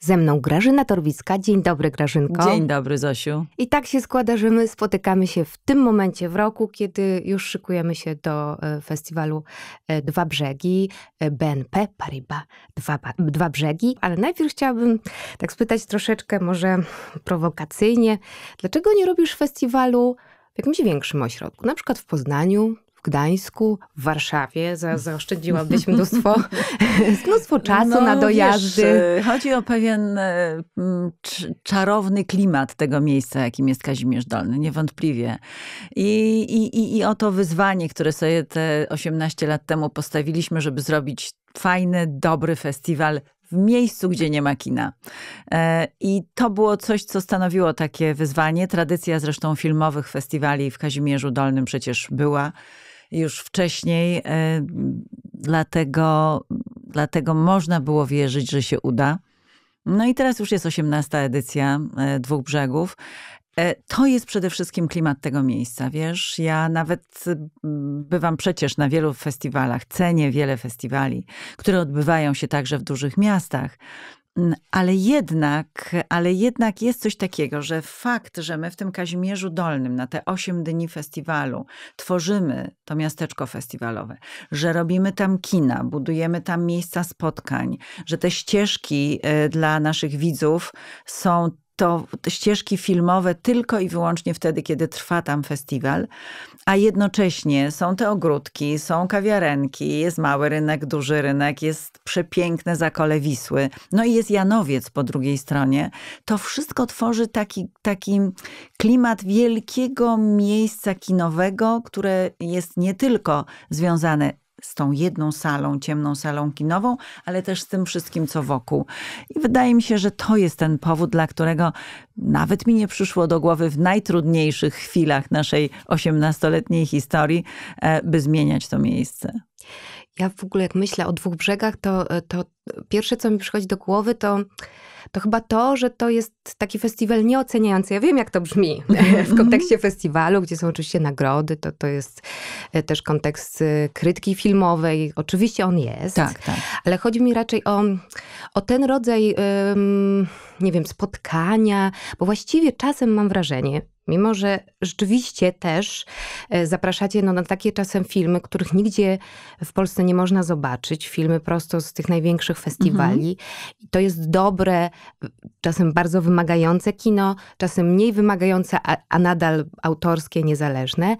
Ze mną Grażyna Torwicka. Dzień dobry, Grażynko. Dzień dobry, Zosiu. I tak się składa, że my spotykamy się w tym momencie w roku, kiedy już szykujemy się do e, festiwalu e, Dwa Brzegi, e, BNP Paribas Dwa, Dwa Brzegi. Ale najpierw chciałabym tak spytać troszeczkę może prowokacyjnie, dlaczego nie robisz festiwalu w jakimś większym ośrodku, na przykład w Poznaniu, Gdańsku, w Warszawie. Za, zaoszczędziłabyś mnóstwo, mnóstwo czasu no, na dojazdy. Wiesz, y, chodzi o pewien y, czarowny klimat tego miejsca, jakim jest Kazimierz Dolny, niewątpliwie. I, i, i o to wyzwanie, które sobie te 18 lat temu postawiliśmy, żeby zrobić fajny, dobry festiwal w miejscu, gdzie nie ma kina. E, I to było coś, co stanowiło takie wyzwanie. Tradycja zresztą filmowych festiwali w Kazimierzu Dolnym przecież była już wcześniej, e, dlatego, dlatego można było wierzyć, że się uda. No i teraz już jest 18 edycja e, Dwóch Brzegów. E, to jest przede wszystkim klimat tego miejsca, wiesz? Ja nawet y, bywam przecież na wielu festiwalach, cenię wiele festiwali, które odbywają się także w dużych miastach. Mm, ale jednak, ale jednak jest coś takiego, że fakt, że my w tym Kazimierzu Dolnym na te 8 dni festiwalu tworzymy to miasteczko festiwalowe, że robimy tam kina, budujemy tam miejsca spotkań, że te ścieżki y, dla naszych widzów są to ścieżki filmowe tylko i wyłącznie wtedy, kiedy trwa tam festiwal, a jednocześnie są te ogródki, są kawiarenki, jest mały rynek, duży rynek, jest przepiękne zakole Wisły, no i jest Janowiec po drugiej stronie. To wszystko tworzy taki, taki klimat wielkiego miejsca kinowego, które jest nie tylko związane z tą jedną salą, ciemną salą kinową, ale też z tym wszystkim, co wokół. I wydaje mi się, że to jest ten powód, dla którego nawet mi nie przyszło do głowy w najtrudniejszych chwilach naszej 18-letniej historii, e, by zmieniać to miejsce. Ja w ogóle, jak myślę o dwóch brzegach, to, e, to pierwsze, co mi przychodzi do głowy, to to chyba to, że to jest taki festiwal nieoceniający. Ja wiem, jak to brzmi w mhm. kontekście festiwalu, gdzie są oczywiście nagrody, to, to jest e, też kontekst e, krytyki filmowej. Oczywiście on jest, tak, tak. ale chodzi mi raczej o, o ten rodzaj... Um, nie wiem, spotkania, bo właściwie czasem mam wrażenie, mimo że rzeczywiście też e, zapraszacie no, na takie czasem filmy, których nigdzie w Polsce nie można zobaczyć, filmy prosto z tych największych festiwali. Mhm. to jest dobre, czasem bardzo wymagające kino, czasem mniej wymagające, a, a nadal autorskie, niezależne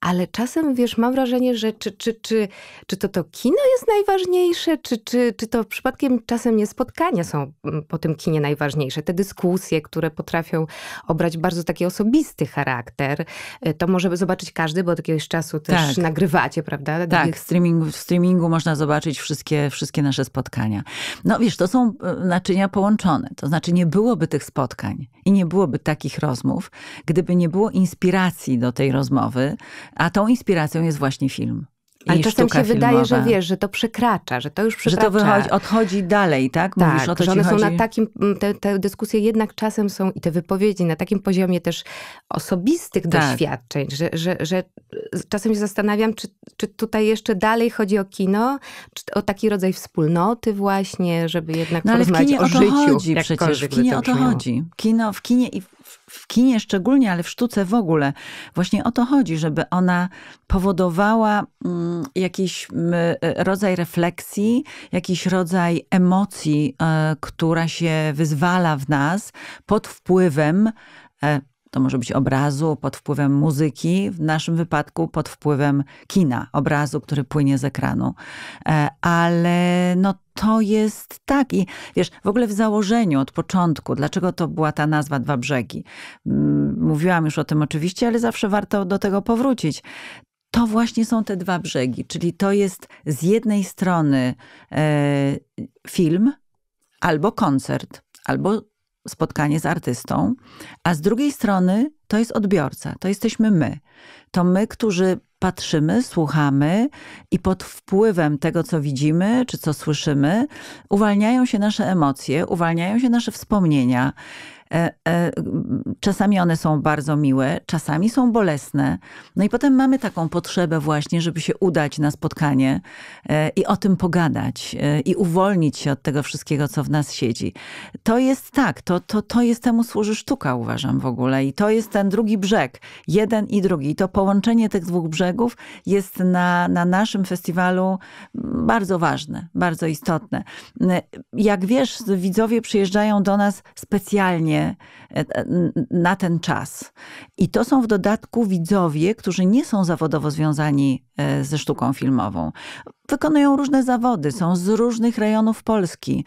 ale czasem, wiesz, mam wrażenie, że czy, czy, czy, czy to to kino jest najważniejsze, czy, czy, czy to przypadkiem czasem nie spotkania są mm, po tym kinie najważniejsze. Te dyskusje, które potrafią obrać bardzo taki osobisty charakter, y, to może zobaczyć każdy, bo od jakiegoś czasu też tak. nagrywacie, prawda? Tak, w streamingu, w streamingu można zobaczyć wszystkie, wszystkie nasze spotkania. No wiesz, to są y, naczynia połączone, to znaczy nie byłoby tych spotkań i nie byłoby takich rozmów, gdyby nie było inspiracji do tej rozmowy, a tą inspiracją jest właśnie film. Ale czasem się filmowa. wydaje, że wiesz, że to przekracza, że to już przekracza. Że to wychodzi, odchodzi dalej, tak? Mówisz, tak, o to że one są chodzi? na takim, mm, te, te, dyskusje jednak czasem są i te wypowiedzi na takim poziomie też osobistych tak. doświadczeń, że, że, że y, czasem się zastanawiam, czy, czy tutaj jeszcze dalej chodzi o kino, o taki rodzaj wspólnoty właśnie, żeby jednak no, ale porozmawiać o, o życiu. Chodzi przecież, w kinie o to chodzi. Kino, w kinie i w w kinie szczególnie, ale w sztuce w ogóle. Właśnie o to chodzi, żeby ona powodowała mm, jakiś mm, e, rodzaj refleksji, jakiś rodzaj emocji, e, która się wyzwala w nas pod wpływem e, to może być obrazu pod wpływem muzyki, w naszym wypadku pod wpływem kina, obrazu, który płynie z ekranu. E, ale no to jest tak. I wiesz, w ogóle w założeniu od początku, dlaczego to była ta nazwa Dwa Brzegi? Mm, mówiłam już o tym oczywiście, ale zawsze warto do tego powrócić to właśnie są te dwa brzegi, czyli to jest z jednej strony e, film albo koncert, albo spotkanie z artystą, a z drugiej strony to jest odbiorca, to jesteśmy my. To my, którzy patrzymy, słuchamy i pod wpływem tego, co widzimy czy co słyszymy, uwalniają się nasze emocje, uwalniają się nasze wspomnienia. E, e, czasami one są bardzo miłe, czasami są bolesne. No i potem mamy taką potrzebę właśnie, żeby się udać na spotkanie e, i o tym pogadać i uwolnić się od tego wszystkiego, co w nas siedzi. To jest tak, to, to, to jest temu służy sztuka, uważam w ogóle. I to jest ten drugi brzeg, jeden i drugi. to połączenie tych dwóch brzegów jest na, na naszym festiwalu bardzo ważne, bardzo istotne. Jak wiesz, widzowie przyjeżdżają do nas specjalnie E, e, na ten czas. I to są w dodatku widzowie, którzy nie są zawodowo związani e, ze sztuką filmową. Wykonują różne zawody, są z różnych rejonów Polski,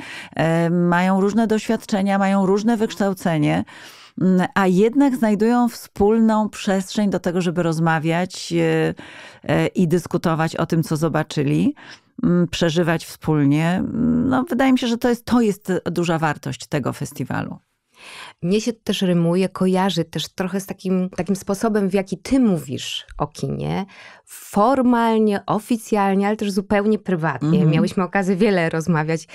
mają różne doświadczenia, mają różne wykształcenie mm, a jednak znajdują wspólną przestrzeń do tego, żeby rozmawiać i dyskutować o tym, co zobaczyli, mm, przeżywać wspólnie. No, wydaje mi się, że to jest, to jest duża wartość tego festiwalu. Mnie się też rymuje, kojarzy też trochę z takim, takim sposobem, w jaki ty mówisz o kinie, formalnie, oficjalnie, ale też zupełnie prywatnie. Mhm. Miałyśmy okazję wiele rozmawiać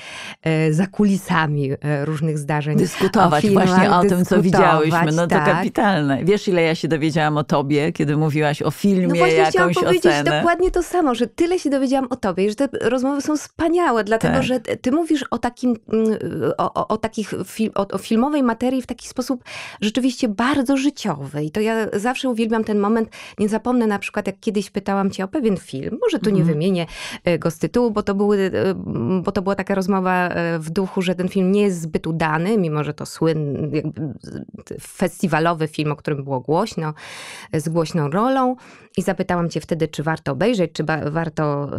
e, za kulisami e, różnych zdarzeń. Dyskutować filmach, właśnie o tym, co widziałyśmy. No to tak. kapitalne. Wiesz, ile ja się dowiedziałam o tobie, kiedy mówiłaś o filmie, no właśnie jakąś chciałam powiedzieć ocenę. dokładnie to samo, że tyle się dowiedziałam o tobie, że te rozmowy są wspaniałe, dlatego, tak. że ty mówisz o takim, mm, o, o, o takich, fil, o, o filmowej materii w taki sposób rzeczywiście bardzo życiowy. I to ja zawsze uwielbiam ten moment. Nie zapomnę na przykład, jak kiedyś pytałam pytałam cię o pewien film, może tu nie mhm. wymienię e, go z tytułu, bo to, były, e, bo to była taka rozmowa e, w duchu, że ten film nie jest zbyt udany, mimo że to słynny, festiwalowy film, o którym było głośno, z głośną rolą. I zapytałam cię wtedy, czy warto obejrzeć, czy warto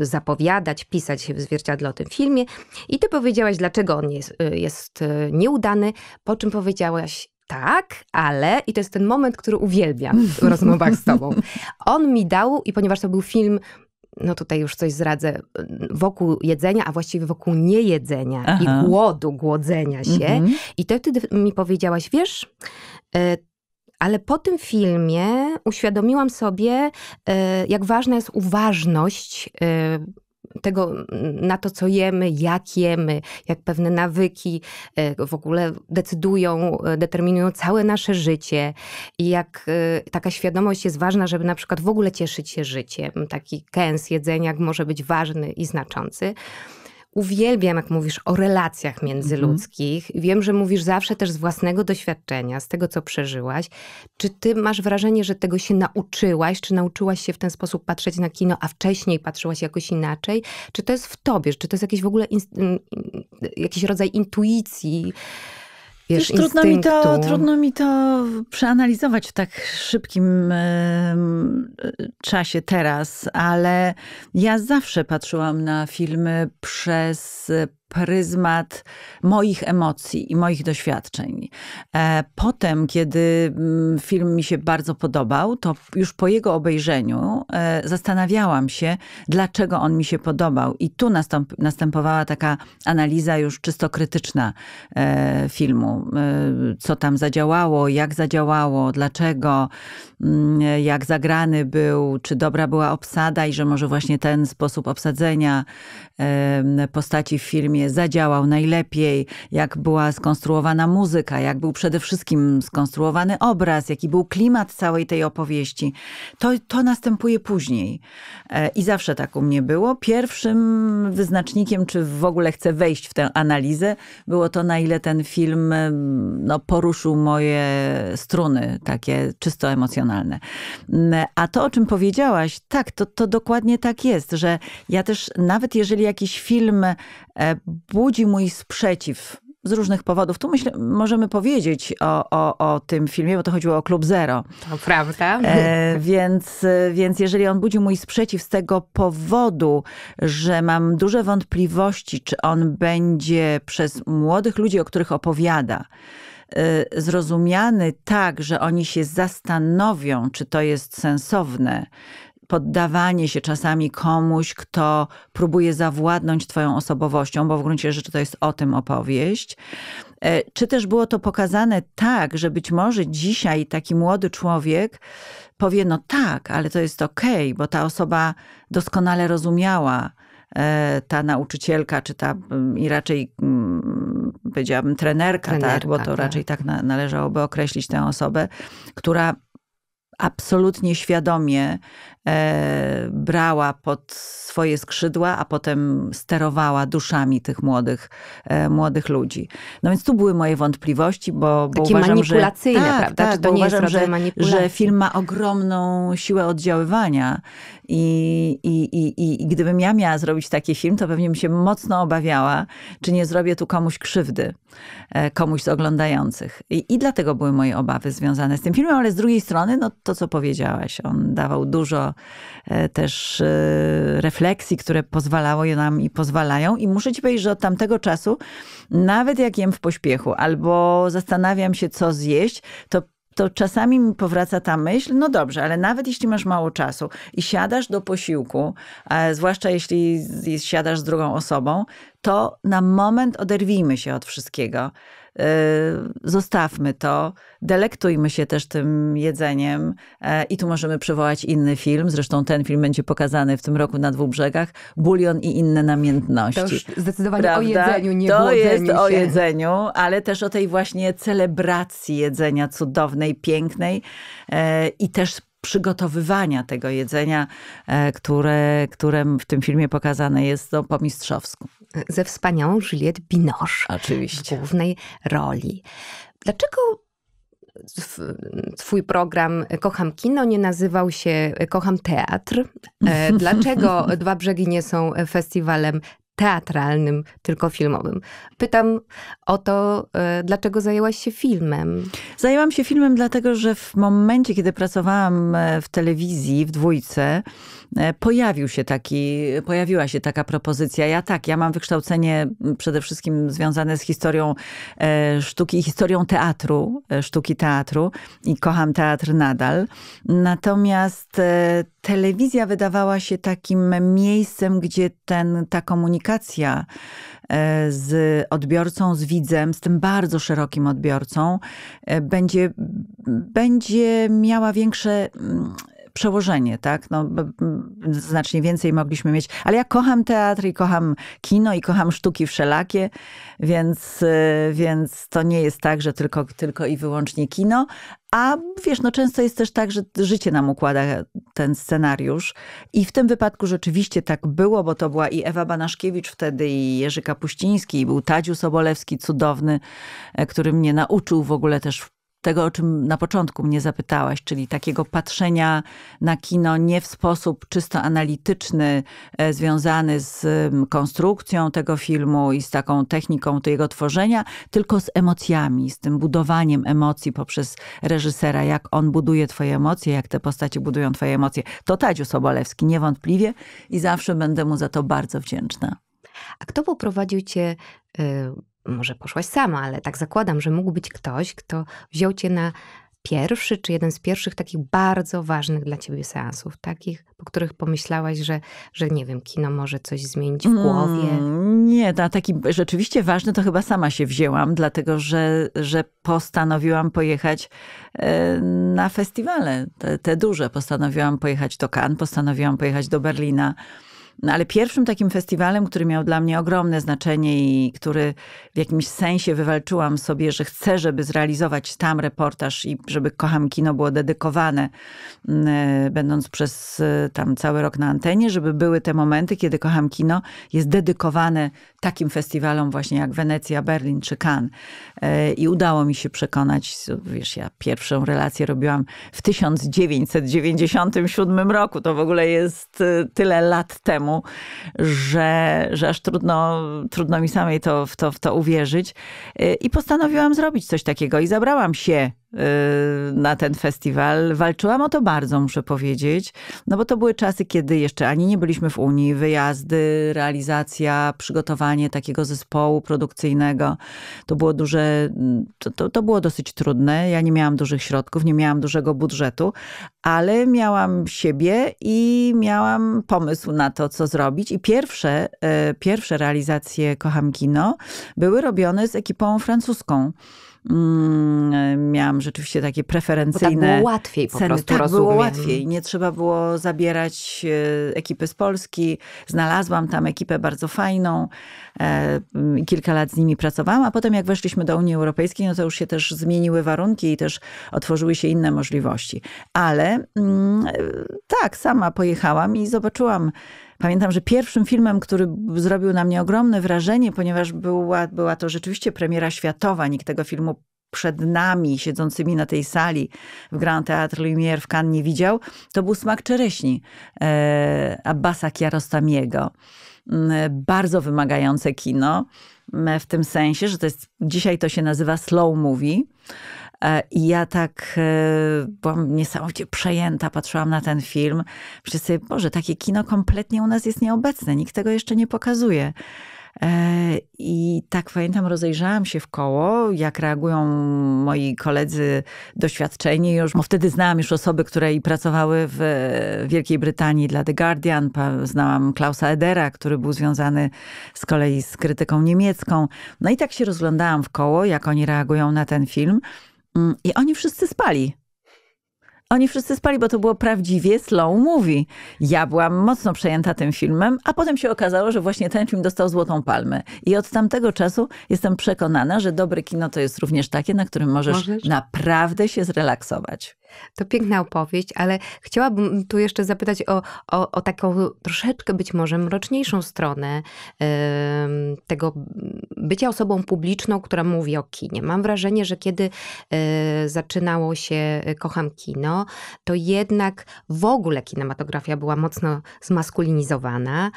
zapowiadać, pisać w zwierciadle o tym filmie. I ty powiedziałaś, dlaczego on jest, jest nieudany, po czym powiedziałaś, tak, ale, i to jest ten moment, który uwielbiam w rozmowach z tobą. On mi dał, i ponieważ to był film, no tutaj już coś zradzę wokół jedzenia, a właściwie wokół niejedzenia Aha. i głodu, głodzenia się. Mhm. I to wtedy mi powiedziałaś, wiesz, e, ale po tym filmie uświadomiłam sobie, e, jak ważna jest uważność e, tego, na to, co jemy, jak jemy, jak pewne nawyki e, w ogóle decydują, e, determinują całe nasze życie i jak e, taka świadomość jest ważna, żeby na przykład w ogóle cieszyć się życiem. Taki kęs jedzenia może być ważny i znaczący. Uwielbiam, jak mówisz o relacjach międzyludzkich. Mhm. Wiem, że mówisz zawsze też z własnego doświadczenia, z tego, co przeżyłaś. Czy ty masz wrażenie, że tego się nauczyłaś? Czy nauczyłaś się w ten sposób patrzeć na kino, a wcześniej patrzyłaś jakoś inaczej? Czy to jest w tobie? Czy to jest jakiś w ogóle jakiś rodzaj intuicji? wiesz, trudno mi, to, trudno mi to przeanalizować w tak szybkim czasie teraz, ale ja zawsze patrzyłam na filmy przez pryzmat moich emocji i moich doświadczeń. E, potem, kiedy mm, film mi się bardzo podobał, to już po jego obejrzeniu e, zastanawiałam się, dlaczego on mi się podobał. I tu nastąp następowała taka analiza już czysto krytyczna e, filmu. Co tam zadziałało, jak zadziałało, dlaczego, mm, jak zagrany był, czy dobra była obsada i że może właśnie ten sposób obsadzenia postaci w filmie zadziałał najlepiej, jak była skonstruowana muzyka, jak był przede wszystkim skonstruowany obraz, jaki był klimat całej tej opowieści. To, to następuje później. E, I zawsze tak u mnie było. Pierwszym wyznacznikiem, czy w ogóle chcę wejść w tę analizę, było to, na ile ten film no, poruszył moje struny, takie czysto emocjonalne. Mm, a to, o czym powiedziałaś, tak, to, to dokładnie tak jest, że ja też nawet jeżeli jakiś film e, budzi mój sprzeciw z różnych powodów. Tu myślę, możemy powiedzieć o, o, o tym filmie, bo to chodziło o Klub Zero. To prawda. E, więc, więc jeżeli on budzi mój sprzeciw z tego powodu, że mam duże wątpliwości, czy on będzie przez młodych ludzi, o których opowiada, e, zrozumiany tak, że oni się zastanowią, czy to jest sensowne, poddawanie się czasami komuś, kto próbuje zawładnąć Twoją osobowością, bo w gruncie rzeczy to jest o tym opowieść. E, czy też było to pokazane tak, że być może dzisiaj taki młody człowiek powie: No tak, ale to jest okej, okay, bo ta osoba doskonale rozumiała, e, ta nauczycielka, czy ta mm, i raczej mm, powiedziałabym trenerka, tak? trenerka tak, bo to tak. raczej tak na, należałoby określić tę osobę, która absolutnie świadomie E, brała pod swoje skrzydła, a potem sterowała duszami tych młodych, e, młodych ludzi. No więc tu były moje wątpliwości, bo, bo Takie uważam, manipulacyjne, że, tak, prawda? Tak, Czy to nie uważam, jest że, że film ma ogromną siłę oddziaływania i, i, i, i gdybym ja miała zrobić taki film, to pewnie bym się mocno obawiała, czy nie zrobię tu komuś krzywdy, e, komuś z oglądających. I, i dlatego były moje obawy związane z tym filmem, ale z drugiej strony, no to co powiedziałaś, on dawał dużo E, też e, refleksji, które pozwalało je nam i pozwalają. I muszę ci powiedzieć, że od tamtego czasu, nawet jak jem w pośpiechu albo zastanawiam się, co zjeść, to to czasami mi powraca ta myśl, no dobrze, ale nawet jeśli masz mało czasu i siadasz do posiłku, e, zwłaszcza jeśli siadasz z drugą osobą, to na moment oderwijmy się od wszystkiego. Yy, zostawmy to, delektujmy się też tym jedzeniem e, i tu możemy przywołać inny film, zresztą ten film będzie pokazany w tym roku na dwóch brzegach, Bulion i inne namiętności. To już zdecydowanie Prawda? o jedzeniu, nie To jest się. o jedzeniu, ale też o tej właśnie celebracji jedzenia cudownej, pięknej e, i też przygotowywania tego jedzenia, e, które, które w tym filmie pokazane jest no, po mistrzowsku. Ze wspaniałą Juliette Binoche. Oczywiście. W głównej roli. Dlaczego Twój program Kocham Kino nie nazywał się Kocham Teatr. E, dlaczego Dwa Brzegi nie są festiwalem teatralnym, tylko filmowym. Pytam o to, e, dlaczego zajęłaś się filmem? Zajęłam się filmem dlatego, że w momencie, kiedy pracowałam e, w telewizji w dwójce, E, pojawił się taki, pojawiła się taka propozycja. Ja tak, ja mam wykształcenie przede wszystkim związane z historią e, sztuki i historią teatru, e, sztuki teatru i kocham teatr nadal. Natomiast telewizja wydawała się takim miejscem, gdzie ten, ta komunikacja z odbiorcą, z widzem, z tym bardzo szerokim odbiorcą, będzie, będzie miała większe mm, przełożenie, tak? No, znacznie więcej mogliśmy mieć. Ale ja kocham teatr i kocham kino i kocham sztuki wszelakie, więc, y, więc to nie jest tak, że tylko, tylko i wyłącznie kino. A wiesz, no często jest też tak, że życie nam układa ten scenariusz. I w tym wypadku rzeczywiście tak było, bo to była i Ewa Banaszkiewicz wtedy, i Jerzy Kapuściński, i był Tadziu Sobolewski, cudowny, e, który mnie nauczył w ogóle też tego, o czym na początku mnie zapytałaś, czyli takiego patrzenia na kino nie w sposób czysto analityczny, e, związany z konstrukcją tego filmu i z taką techniką jego tworzenia, tylko z emocjami, z tym budowaniem emocji poprzez reżysera, jak on buduje twoje emocje, jak te postacie budują twoje emocje. To Tadziu Sobolewski, niewątpliwie i zawsze będę mu za to bardzo wdzięczna. A kto poprowadził cię e, może poszłaś sama, ale tak zakładam, że mógł być ktoś, kto wziął cię na pierwszy czy jeden z pierwszych takich bardzo ważnych dla ciebie seansów, takich, po których pomyślałaś, że, że nie wiem, kino może coś zmienić w głowie? Mm, nie, na taki rzeczywiście ważny to chyba sama się wzięłam, dlatego że, że postanowiłam pojechać e, na festiwale, te, te duże. Postanowiłam pojechać do Cannes, postanowiłam pojechać do Berlina no ale pierwszym takim festiwalem, który miał dla mnie ogromne znaczenie i który w jakimś sensie wywalczyłam sobie, że chcę, żeby zrealizować tam reportaż i żeby Kocham Kino było dedykowane, mm, e, będąc przez e, tam cały rok na antenie, żeby były te momenty, kiedy Kocham Kino jest dedykowane takim festiwalom właśnie jak Wenecja, Berlin czy Cannes. E, I udało mi się przekonać, wiesz, ja pierwszą relację robiłam w 1997 roku, to w ogóle jest tyle lat temu, domu, że, że aż trudno, trudno mi samej to, w, to, w to uwierzyć. Y, I postanowiłam zrobić coś takiego i zabrałam się Y, na ten festiwal. Walczyłam o to bardzo, muszę powiedzieć, no bo to były czasy, kiedy jeszcze ani nie byliśmy w Unii, wyjazdy, realizacja, przygotowanie takiego zespołu produkcyjnego. To było duże, to, to, to było dosyć trudne. Ja nie miałam dużych środków, nie miałam dużego budżetu, ale miałam siebie i miałam pomysł na to, co zrobić. I pierwsze, y, pierwsze realizacje Kocham Kino były robione z ekipą francuską. Mm, miałam rzeczywiście takie preferencyjne. Bo tak było łatwiej po ceny. prostu. Tak, rozumiem. było łatwiej. Nie trzeba było zabierać e, ekipy z Polski. Znalazłam tam ekipę bardzo fajną. E, kilka lat z nimi pracowałam, a potem jak weszliśmy do Unii Europejskiej, no to już się też zmieniły warunki i też otworzyły się inne możliwości. Ale mm, e, tak, sama pojechałam i zobaczyłam. Pamiętam, że pierwszym filmem, który zrobił na mnie ogromne wrażenie, ponieważ była, była to rzeczywiście premiera światowa, nikt tego filmu przed nami, siedzącymi na tej sali w Grand Théâtre Lumière w Cannes nie widział, to był Smak Czereśni e, Abbasa Kiarostamiego. Mm, bardzo wymagające kino, mm, w tym sensie, że to jest, dzisiaj to się nazywa slow movie. E, I ja tak e, byłam niesamowicie przejęta, patrzyłam na ten film. Wszyscy, Boże, takie kino kompletnie u nas jest nieobecne, nikt tego jeszcze nie pokazuje. E, I tak pamiętam, rozejrzałam się w koło, jak reagują moi koledzy doświadczeni już, bo wtedy znałam już osoby, które pracowały w Wielkiej Brytanii dla The Guardian, znałam Klausa Edera, który był związany z kolei z krytyką niemiecką. No i tak się rozglądałam w koło, jak oni reagują na ten film. Mm, I oni wszyscy spali oni wszyscy spali, bo to było prawdziwie slow movie. Ja byłam mocno przejęta tym filmem, a potem się okazało, że właśnie ten film dostał Złotą Palmę. I od tamtego czasu jestem przekonana, że dobre kino to jest również takie, na którym możesz, możesz? naprawdę się zrelaksować. To piękna opowieść, ale chciałabym tu jeszcze zapytać o, o, o taką troszeczkę być może mroczniejszą stronę yy, tego bycia osobą publiczną, która mówi o kinie. Mam wrażenie, że kiedy yy, zaczynało się e, Kocham Kino, to jednak w ogóle kinematografia była mocno zmaskulinizowana,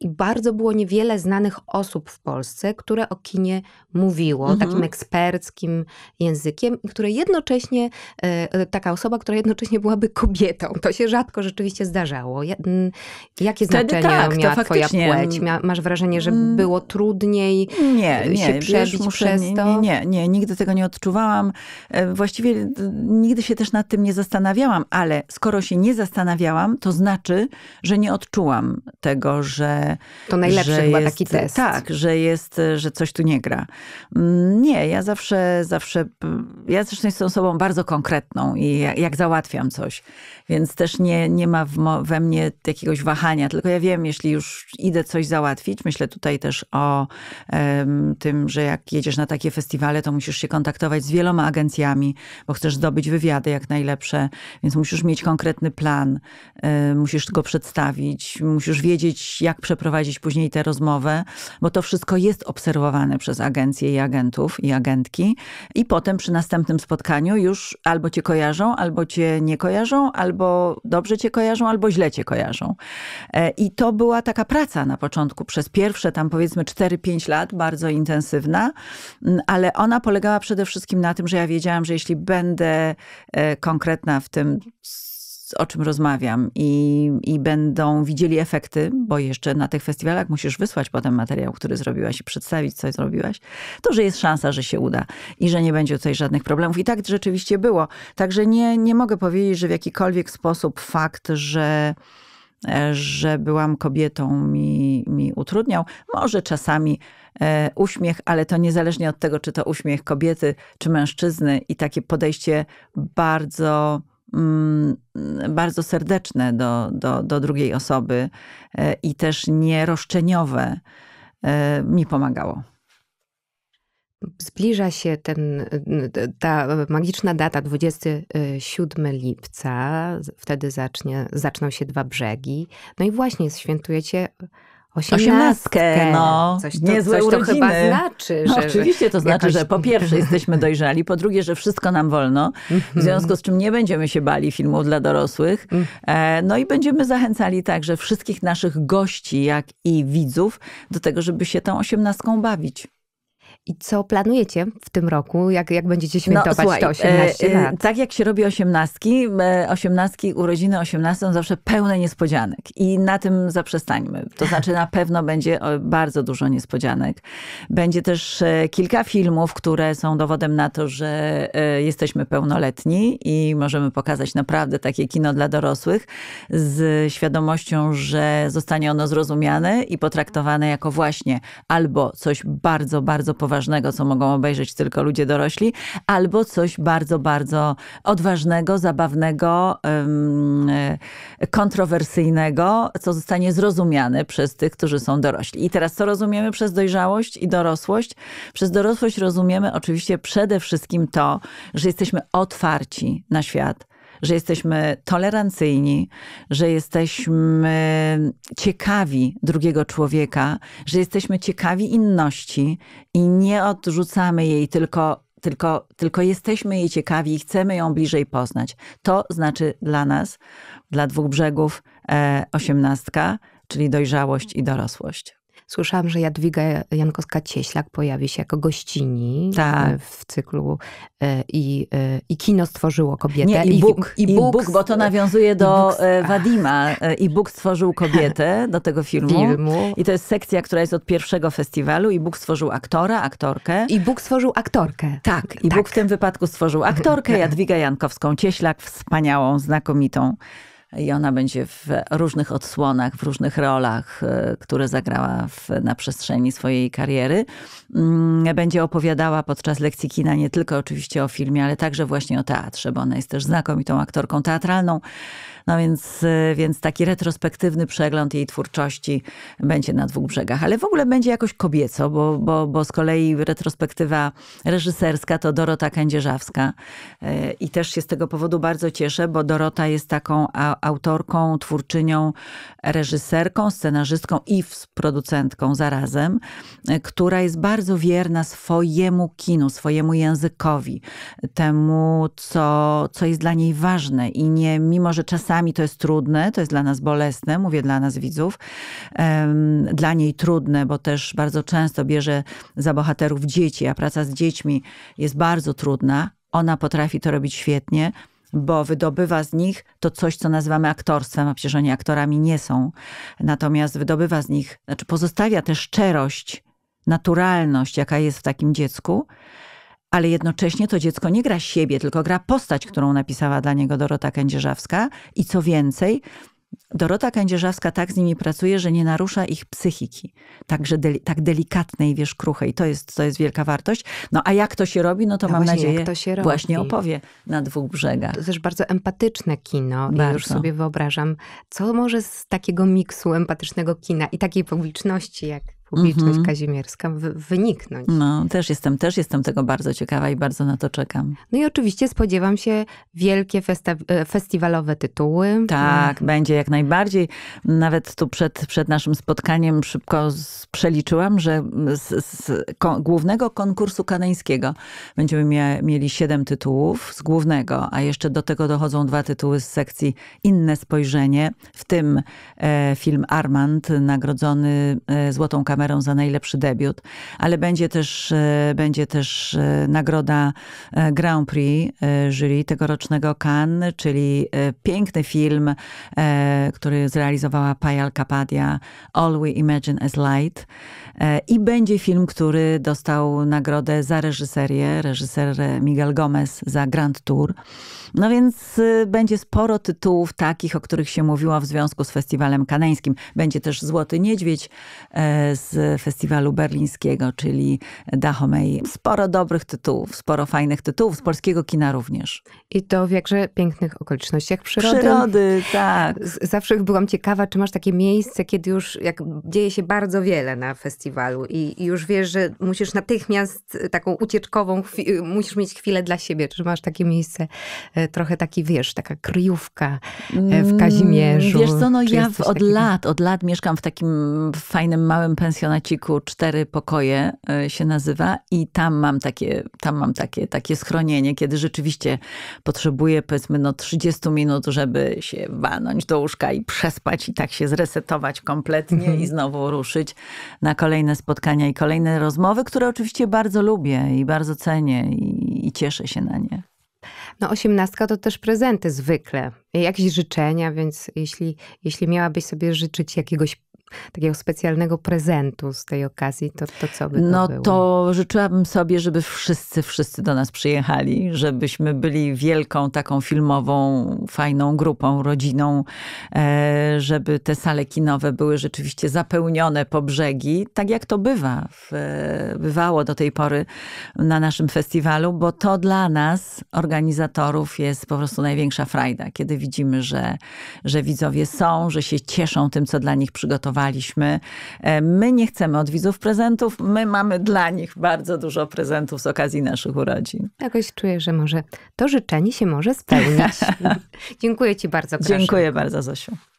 i bardzo było niewiele znanych osób w Polsce, które o kinie mówiło mhm. takim eksperckim językiem, które jednocześnie, e, taka osoba, która jednocześnie byłaby kobietą. To się rzadko rzeczywiście zdarzało. Jakie Wtedy znaczenie tak, miała twoja płeć? masz wrażenie, że mm. było trudniej nie, e, nie, się przebić wiesz, muszę, przez to? Nie, nie, nie, nigdy tego nie odczuwałam. E, właściwie nigdy się też nad tym nie zastanawiałam, ale skoro się nie zastanawiałam, to znaczy, że nie odczułam tego, że to najlepszy że chyba jest, taki test. Tak, że jest, że coś tu nie gra. Mm, nie, ja zawsze, zawsze... Mm, ja zresztą jestem osobą bardzo konkretną i jak załatwiam coś. Więc też nie, nie ma we mnie jakiegoś wahania, tylko ja wiem, jeśli już idę coś załatwić, myślę tutaj też o um, tym, że jak jedziesz na takie festiwale, to musisz się kontaktować z wieloma agencjami, bo chcesz zdobyć wywiady jak najlepsze, więc musisz mieć konkretny plan, y, musisz go przedstawić, musisz wiedzieć, jak przeprowadzić przeprowadzić później te rozmowy, bo to wszystko jest obserwowane przez agencje i agentów i agentki. I potem przy następnym spotkaniu już albo cię kojarzą, albo cię nie kojarzą, albo dobrze cię kojarzą, albo źle cię kojarzą. E, I to była taka praca na początku przez pierwsze tam powiedzmy 4-5 lat, bardzo intensywna, mm, ale ona polegała przede wszystkim na tym, że ja wiedziałam, że jeśli będę e, konkretna w tym, o czym rozmawiam i, i będą widzieli efekty, bo jeszcze na tych festiwalach musisz wysłać potem materiał, który zrobiłaś i przedstawić, co zrobiłaś, to że jest szansa, że się uda i że nie będzie tutaj żadnych problemów. I tak rzeczywiście było. Także nie, nie mogę powiedzieć, że w jakikolwiek sposób fakt, że e, że byłam kobietą, mi, mi utrudniał. Może czasami e, uśmiech, ale to niezależnie od tego, czy to uśmiech kobiety, czy mężczyzny i takie podejście bardzo Mm, bardzo serdeczne do, do, do drugiej osoby e, i też nieroszczeniowe e, mi pomagało. Zbliża się ten, e, ta magiczna data 27 lipca, wtedy zacznie, zaczną się dwa brzegi. No i właśnie świętujecie Osiemnastkę, no. Coś to, niezłe coś urodziny. to chyba znaczy. Że, no, oczywiście to znaczy, jakoś... że po pierwsze jesteśmy dojrzali, po drugie, że wszystko nam wolno, w mhm. związku z czym nie będziemy się bali filmów dla dorosłych. Mhm. E, no i będziemy zachęcali także wszystkich naszych gości, jak i widzów do tego, żeby się tą osiemnastką bawić. I co planujecie w tym roku? Jak, jak będziecie no, świętować no, słuchaj, te 18 e, lat? E, e, tak jak się robi osiemnastki, e, osiemnastki, urodziny osiemnastą są zawsze pełne niespodzianek. I na tym zaprzestańmy. To znaczy na pewno będzie e, bardzo dużo niespodzianek. Będzie też kilka filmów, które są dowodem na to, że jesteśmy pełnoletni i możemy pokazać naprawdę takie kino dla dorosłych z świadomością, że zostanie ono zrozumiane i potraktowane jako właśnie albo coś bardzo, bardzo poważnego, odważnego, co mogą obejrzeć tylko ludzie dorośli, albo coś bardzo, bardzo odważnego, zabawnego, e, kontrowersyjnego, co zostanie zrozumiane przez tych, którzy są dorośli. I teraz co rozumiemy przez dojrzałość i dorosłość? Przez dorosłość rozumiemy oczywiście przede wszystkim to, że jesteśmy otwarci na świat, że jesteśmy tolerancyjni, że jesteśmy ciekawi drugiego człowieka, że jesteśmy ciekawi inności i nie odrzucamy jej tylko tylko, tylko jesteśmy jej ciekawi i chcemy ją bliżej poznać. To znaczy dla nas, dla dwóch brzegów, e, osiemnastka, czyli dojrzałość i dorosłość. Słyszałam, że Jadwiga Jankowska-Cieślak pojawi się jako gościni e, tak. w cyklu e, i, e, i kino stworzyło kobietę. Nie, i, Bóg, i, Bóg, Bóg, bo to nawiązuje do Wadima. I Bóg stworzył kobietę do tego filmu. filmu. I to jest sekcja, która jest od pierwszego festiwalu. I Bóg stworzył aktora, aktorkę. I Bóg stworzył aktorkę. Tak, i tak. Bóg w tym wypadku stworzył aktorkę Jadwiga Jankowską-Cieślak, wspaniałą, znakomitą i ona będzie w różnych odsłonach, w różnych rolach, e, które zagrała w, na przestrzeni swojej kariery. Mm, będzie opowiadała podczas lekcji kina nie tylko oczywiście o filmie, ale także właśnie o teatrze, bo ona jest też znakomitą aktorką teatralną. No więc, y, więc taki retrospektywny przegląd jej twórczości będzie na dwóch brzegach. Ale w ogóle będzie jakoś kobieco, bo, bo, bo z kolei retrospektywa reżyserska to Dorota Kędzierzawska. Y, I też się z tego powodu bardzo cieszę, bo Dorota jest taką autorką, twórczynią, reżyserką, scenarzystką i producentką zarazem, y, która jest bardzo wierna swojemu kinu, swojemu językowi, temu, co, co jest dla niej ważne. I nie, mimo że czasami Czasami to jest trudne, to jest dla nas bolesne, mówię dla nas widzów, dla niej trudne, bo też bardzo często bierze za bohaterów dzieci, a praca z dziećmi jest bardzo trudna. Ona potrafi to robić świetnie, bo wydobywa z nich to coś, co nazywamy aktorstwem, a przecież oni aktorami nie są. Natomiast wydobywa z nich, znaczy pozostawia tę szczerość, naturalność, jaka jest w takim dziecku ale jednocześnie to dziecko nie gra siebie, tylko gra postać, którą napisała dla niego Dorota Kędzierzawska i co więcej, Dorota Kędzierzawska tak z nimi pracuje, że nie narusza ich psychiki. Także tak delikatnej, wiesz, kruchej. To jest, to jest wielka wartość. No a jak to się robi, no to no mam nadzieję, to się robi. właśnie opowie na dwóch brzegach. To też bardzo empatyczne kino. Bardzo. Ja już sobie wyobrażam, co może z takiego miksu empatycznego kina i takiej publiczności, jak publiczność mhm. kazimierska wyniknąć. No, też jestem, też jestem tego bardzo ciekawa i bardzo na to czekam. No i oczywiście spodziewam się wielkie e, festiwalowe tytuły. Tak, będzie jak najbardziej. Nawet tu przed, przed naszym spotkaniem szybko przeliczyłam, że z, z ko głównego konkursu kaneńskiego będziemy mia mieli siedem tytułów z głównego, a jeszcze do tego dochodzą dwa tytuły z sekcji Inne spojrzenie, w tym e, film Armand, nagrodzony e, Złotą Kamerą Kamerą za najlepszy debiut, ale będzie też, e, będzie też e, nagroda e, Grand Prix jury tegorocznego Cannes, czyli piękny film, który zrealizowała Payal Kapadia, All We Imagine as Light. I będzie film, który dostał nagrodę za reżyserię, reżyser Miguel Gomez za Grand Tour. No więc będzie sporo tytułów takich, o których się mówiło w związku z festiwalem kaneńskim. Będzie też Złoty Niedźwiedź z z festiwalu berlińskiego, czyli Dahomey. Sporo dobrych tytułów, sporo fajnych tytułów, z polskiego kina również. I to w jakże pięknych okolicznościach przyrody. Przyrody, tak. Zawsze byłam ciekawa, czy masz takie miejsce, kiedy już jak dzieje się bardzo wiele na festiwalu i, i już wiesz, że musisz natychmiast taką ucieczkową, musisz mieć chwilę dla siebie. Czy masz takie miejsce, e, trochę taki, wiesz, taka kryjówka e, w mm, Kazimierzu? Wiesz co, no ja od lat, od lat mieszkam w takim fajnym, małym pensjonacie pensjonaciku Cztery Pokoje e, się nazywa i tam mam takie, tam mam takie, takie schronienie, kiedy rzeczywiście potrzebuję powiedzmy no 30 minut, żeby się wanąć do łóżka i przespać i tak się zresetować kompletnie i mhm. znowu ruszyć na kolejne spotkania i kolejne rozmowy, które oczywiście bardzo lubię i bardzo cenię i, i cieszę się na nie. No, osiemnastka to też prezenty zwykle, jakieś życzenia, więc jeśli, jeśli miałabyś sobie życzyć jakiegoś takiego specjalnego prezentu z tej okazji, to, to co by to No było? to życzyłabym sobie, żeby wszyscy, wszyscy do nas przyjechali, żebyśmy byli wielką taką filmową, fajną grupą, rodziną, e, żeby te sale kinowe były rzeczywiście zapełnione po brzegi, tak jak to bywa, w, bywało do tej pory na naszym festiwalu, bo to dla nas, organizatorów, jest po prostu największa frajda, kiedy widzimy, że, że widzowie są, że się cieszą tym, co dla nich przygotowano, E, my nie chcemy od widzów prezentów, my mamy dla nich bardzo dużo prezentów z okazji naszych urodzin. Jakoś czuję, że może to życzenie się może spełnić. Dziękuję Ci bardzo. Dziękuję bardzo, Zosiu.